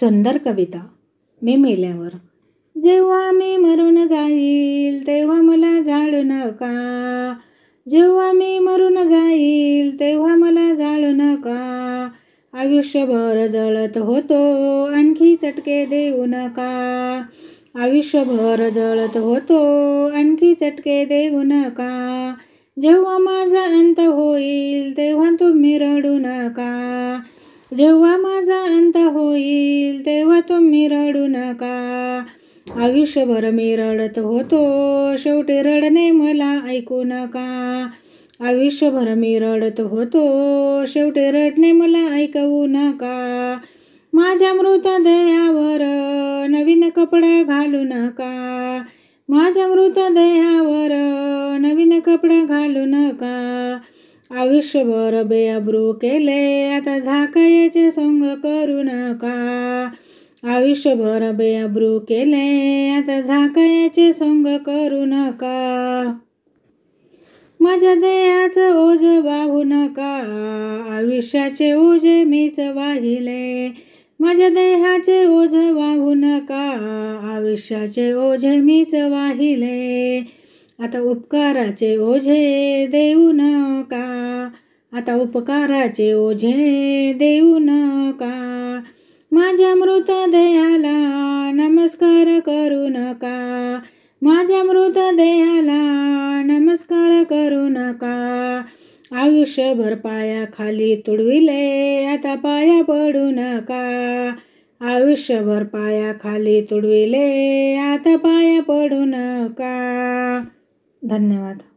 सुंदर कविता मी मेल्यावर जेव्हा मी मरून जाईल तेव्हा मला जाळू नका जेव्हा मी मरून जाईल तेव्हा मला जाळू नका आयुष्यभर जळत होतो आणखी चटके देऊ नका आयुष्यभर जळत होतो आणखी चटके देऊ नका जेव्हा माझा अंत होईल तेव्हा तुम्ही रडू नका जेव्हा माझा होईल तेव्हा तुम्ही रडू नका आयुष्यभर मी रडत होतो शेवटी रडणे मला ऐकू नका आयुष्यभर मी रडत होतो शेवटी रडणे मला ऐकवू नका माझ्या मृतदेहावर नवीन कपडा घालू नका माझ्या मृतदेहावर नवीन कपडा घालू नका आयुष्यभर बेअब्रू केले आता झाकयचे सोंग करू नका आयुष्यभर बेअब्रू केले आता झाकयचे सोंग करू नका माझ्या देहाचं ओझ वाहू नका आयुष्याचे ओझे मीच वाहिले माझ्या देहाचे ओझ वाहू नका आयुष्याचे ओझे मीच वाहिले आता उपकाराचे ओझे देऊ नका आता उपकाराचे ओझे देऊ नका माझ्या मृतदेहाला नमस्कार करू नका माझ्या मृतदेहाला नमस्कार करू नका आयुष्यभर पाया खाली तुडविले आता पाया पडू नका आयुष्यभर पाया खाली तुडविले आता पाया पडू नका धन्यवाद